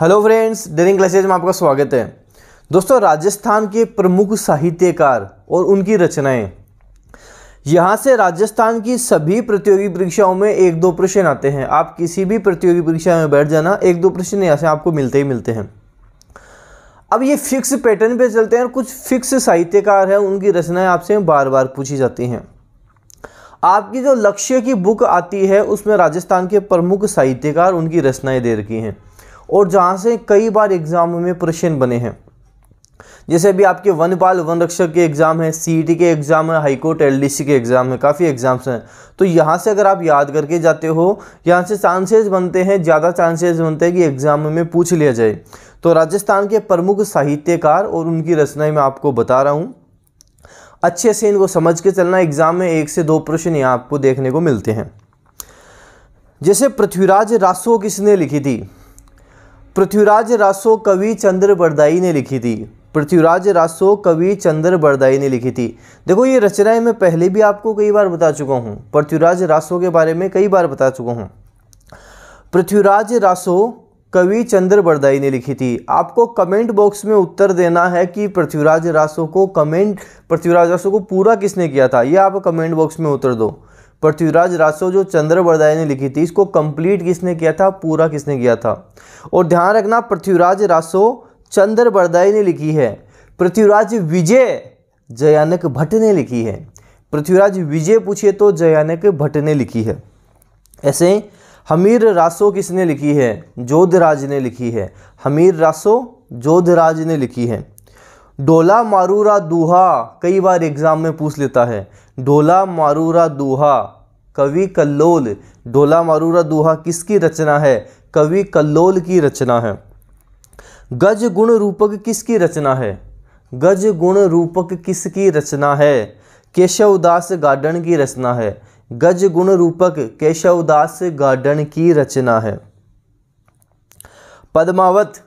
hello friends daring classes में आपका स्वागत है दोस्तों राजस्थान के प्रमुख साहित्यकार और उनकी रचनाएं यहाँ से राजस्थान की सभी प्रतियोगी परीक्षाओं में एक दो प्रश्न आते हैं आप किसी भी प्रतियोगी परीक्षा में बैठ जाना एक दो प्रश्न यहाँ से आपको मिलते ही मिलते हैं अब ये फिक्स पैटर्न पे चलते हैं और कुछ फिक्स साहित्यकार हैं उनकी रचनाएं आपसे बार बार पूछी जाती हैं आपकी जो लक्ष्य की बुक आती है उसमें राजस्थान के प्रमुख साहित्यकार उनकी रचनाएं दे रखी हैं और जहाँ से कई बार एग्जाम में प्रश्न बने हैं जैसे अभी आपके वन पाल वन रक्षक के एग्ज़ाम है सी के एग्ज़ाम है हाईकोर्ट सी के एग्ज़ाम है काफ़ी एग्ज़ाम्स हैं तो यहाँ से अगर आप याद करके जाते हो यहाँ से चांसेस बनते हैं ज़्यादा चांसेस बनते हैं कि एग्ज़ाम में पूछ लिया जाए तो राजस्थान के प्रमुख साहित्यकार और उनकी रचनाएं मैं आपको बता रहा हूँ अच्छे से इनको समझ के चलना एग्ज़ाम में एक से दो प्रश्न यहाँ आपको देखने को मिलते हैं जैसे पृथ्वीराज रासो किसने लिखी थी पृथ्वीराज रासो कवि चंद्र बरदाई ने लिखी थी पृथ्वीराज रासो कवि चंद्र बरदाई ने लिखी थी देखो ये रचनाएं मैं पहले भी आपको कई बार बता चुका हूँ पृथ्वीराज रासो के बारे में कई बार बता चुका हूँ पृथ्वीराज रासो कवि चंद्र बरदाई ने लिखी थी आपको कमेंट बॉक्स में उत्तर देना है कि पृथ्वीराज रासो को कमेंट पृथ्वीराज रासो को पूरा किसने किया था ये आप कमेंट बॉक्स में उत्तर दो पृथ्वीराज रासो जो चंद्रवरदाय ने लिखी थी इसको कंप्लीट किसने किया था पूरा किसने किया था और ध्यान रखना पृथ्वीराज रासो चंद्रवरदाय ने लिखी है पृथ्वीराज विजय जयानक भट्ट ने लिखी है पृथ्वीराज विजय पूछिए तो जयानक भट्ट ने लिखी है ऐसे हमीर रासो किसने लिखी है जोधराज ने लिखी है हमीर रासो जोधराज ने लिखी है डोला मारूरा दूहा कई बार एग्ज़ाम में पूछ लेता है डोला मारूरा दूहा कवि कल्लोल डोला मारूरा दूहा किसकी रचना है कवि कल्लोल की रचना है गज गुण रूपक किसकी रचना है गज गुण रूपक किसकी रचना है केशवदास गार्डन की रचना है गज गुण रूपक केशवदास गार्डन की रचना है पद्मावत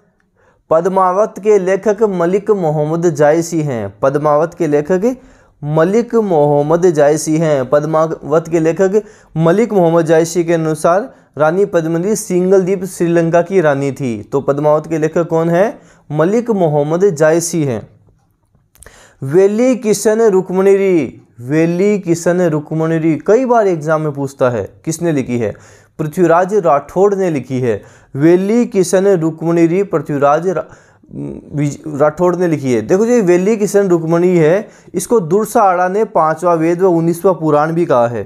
पद्मावत के लेखक मलिक मोहम्मद जायसी हैं पद्मावत के लेखक मलिक मोहम्मद जायसी हैं पद्मावत के लेखक मलिक मोहम्मद जायसी के अनुसार रानी पद्मनी द्वीप श्रीलंका की रानी थी तो पद्मावत के लेखक कौन है मलिक मोहम्मद जायसी हैं वेली किशन रुक्मणिरी वेली किशन रुक्मणिरी कई बार एग्जाम में पूछता है किसने लिखी है पृथ्वीराज राठौड़ ने लिखी है वेली किशन रुक्मणीरी पृथ्वीराज राठौड़ ने लिखी है देखो जी वेली किशन रुक्मणी है इसको आड़ा ने पांचवा वेद व उन्नीसवा पुराण भी कहा है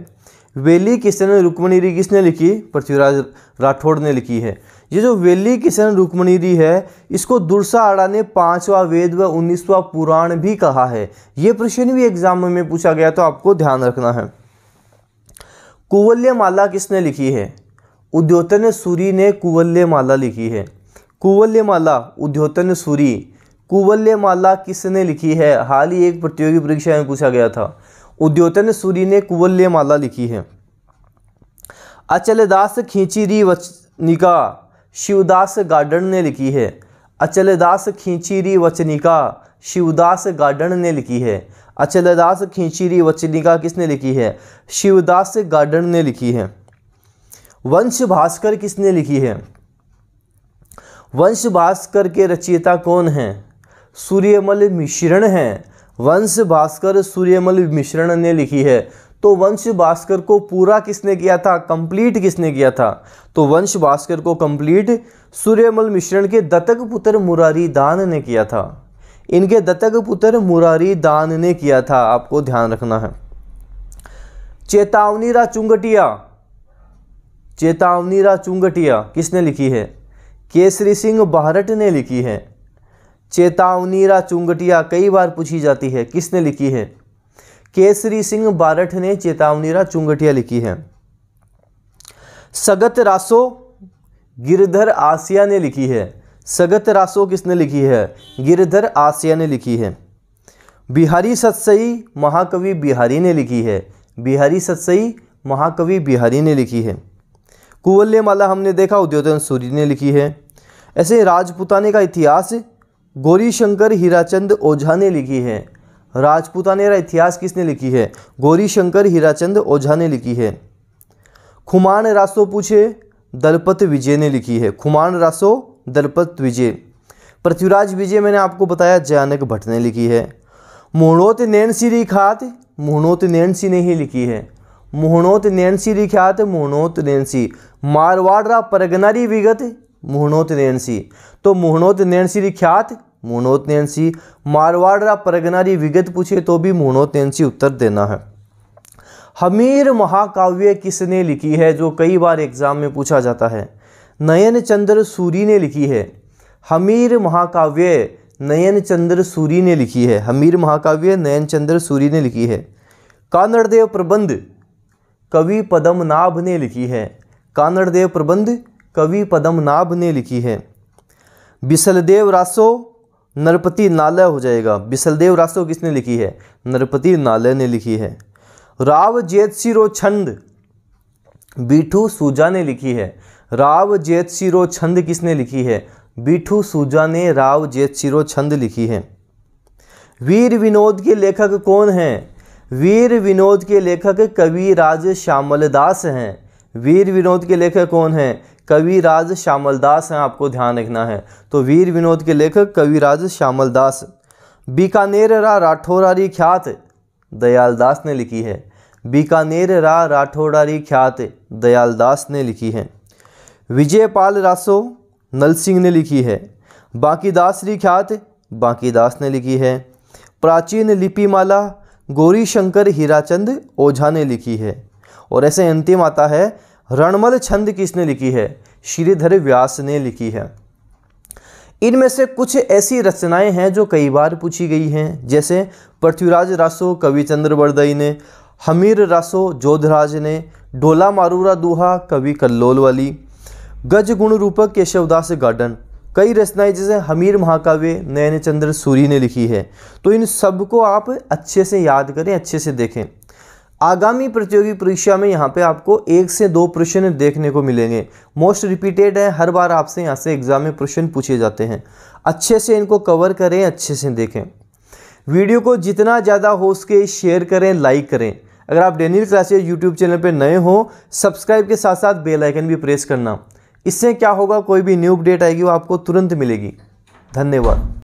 वेली किशन रुक्मणीरी किसने लिखी पृथ्वीराज राठौड़ ने लिखी है ये जो वेली किशन री है इसको आड़ा ने पांचवा वेद व उन्नीसवा पुराण भी कहा है ये प्रश्न भी एग्जाम में पूछा गया तो आपको ध्यान रखना है कुवल्य माला किसने लिखी है उद्योतन सूरी ने कुवल्य माला लिखी है कुवल्य माला उद्योतन सूरी कुवल्य माला किसने लिखी है हाल ही एक प्रतियोगी परीक्षा में पूछा गया था उद्योतन सूरी ने कुवल्य माला लिखी है अचलदास खींची री वचनिका शिवदास गार्डन ने लिखी है अचलदास खींची री वचनिका शिवदास गार्डन ने लिखी है अचलदास खींची री वचनिका किसने लिखी है शिवदास गार्डन ने लिखी है वंश भास्कर किसने लिखी है वंश भास्कर के रचयिता कौन हैं सूर्यमल मिश्रण हैं वंश भास्कर सूर्यमल मिश्रण ने लिखी है तो वंश भास्कर को पूरा किसने किया था कंप्लीट किसने किया था तो वंश भास्कर को कंप्लीट सूर्यमल मिश्रण के दत्तक पुत्र मुरारी दान ने किया था इनके दत्तक पुत्र मुरारी दान ने किया था आपको ध्यान रखना है चेतावनी रा चुंगटिया चेतावनी रा चुंगटिया किसने लिखी है केसरी सिंह बाहरट ने लिखी है चेतावनी रा चुंगटिया कई बार पूछी जाती है किसने लिखी है केसरी सिंह बारठ ने चेतावनी रा चुंगटिया लिखी है सगत रासो गिरधर आसिया ने लिखी है सगत रासो किसने लिखी है गिरधर आसिया ने लिखी है बिहारी सतसई महाकवि बिहारी ने लिखी है बिहारी सत्सई महाकवि बिहारी ने लिखी है कुवल्य माला हमने देखा उद्योधन सूरी ने लिखी है ऐसे राजपुताने का इतिहास गौरी शंकर हीराचंद ओझा ने लिखी है राजपुताने का इतिहास किसने लिखी है गौरी शंकर हीराचंद ओझा ने लिखी है खुमान रासो पूछे दलपत विजय ने लिखी है खुमान रासो दलपत विजय पृथ्वीराज विजय मैंने आपको बताया जयानक भट्ट ने लिखी है मोहनोत नैन री खात मोहनोत सी ने ही लिखी है मुहणोत नैन्सी लिख्यात मुहणोत नैन्सी मारवाड़ा परगनारी विगत मुहणोत नैन्सी तो मुहणोत नैन्सी लिख्यात मुहणोत नैन्सी मारवाड़ा परगनारी विगत पूछे तो भी मुहणोत नैन्सी उत्तर देना है हमीर महाकाव्य किसने लिखी है जो कई बार एग्जाम में पूछा जाता है नयन चंद्र सूरी ने लिखी है हमीर महाकाव्य नयन चंद्र सूरी ने लिखी है हमीर महाकाव्य नयन चंद्र सूरी ने लिखी है कानड़देव प्रबंध कवि पद्मनाभ ने लिखी है कानड़देव प्रबंध कवि पद्मनाभ ने लिखी है बिसलदेव रासो नरपति नालय हो जाएगा बिसलदेव रासो किसने लिखी है नरपति नालय ने लिखी है राव जेत सिरो छंद बीठू सूजा ने लिखी है राव जेत सिरो छंद किसने लिखी है बीठू सूजा ने राव जेत सिरो छंद लिखी है वीर विनोद के लेखक कौन हैं वीर विनोद के लेखक कवि राज श्यामल दास हैं वीर विनोद के लेखक कौन हैं कविराज श्यामल दास हैं आपको ध्यान रखना है तो वीर विनोद के लेखक कविराज श्यामल दास बीकानेर रा राठौरारी ख्यात दयाल दास ने लिखी है बीकानेर रा राठौरारी ख्यात दयाल दास ने लिखी है विजयपाल रासो नल सिंह ने लिखी है बाकी री ख्यात बाकी दास ने लिखी है प्राचीन लिपिमाला गौरी शंकर हीराचंद ओझा ने लिखी है और ऐसे अंतिम आता है रणमल छंद किसने लिखी है श्रीधर व्यास ने लिखी है इनमें से कुछ ऐसी रचनाएं हैं जो कई बार पूछी गई हैं जैसे पृथ्वीराज रासो कवि चंद्रवरदई ने हमीर रासो जोधराज ने डोला मारूरा दूहा कवि कल्लोल वाली गज गुण रूपक केशवदास गार्डन कई रचनाएं जैसे हमीर महाकाव्य नयन चंद्र सूरी ने लिखी है तो इन सब को आप अच्छे से याद करें अच्छे से देखें आगामी प्रतियोगी परीक्षा में यहाँ पे आपको एक से दो प्रश्न देखने को मिलेंगे मोस्ट रिपीटेड है हर बार आपसे यहाँ से एग्ज़ाम में प्रश्न पूछे जाते हैं अच्छे से इनको कवर करें अच्छे से देखें वीडियो को जितना ज़्यादा हो सके शेयर करें लाइक करें अगर आप डेनियल क्लासेज यूट्यूब चैनल पर नए हो सब्सक्राइब के साथ साथ बेलाइकन भी प्रेस करना इससे क्या होगा कोई भी न्यू अपडेट आएगी वो आपको तुरंत मिलेगी धन्यवाद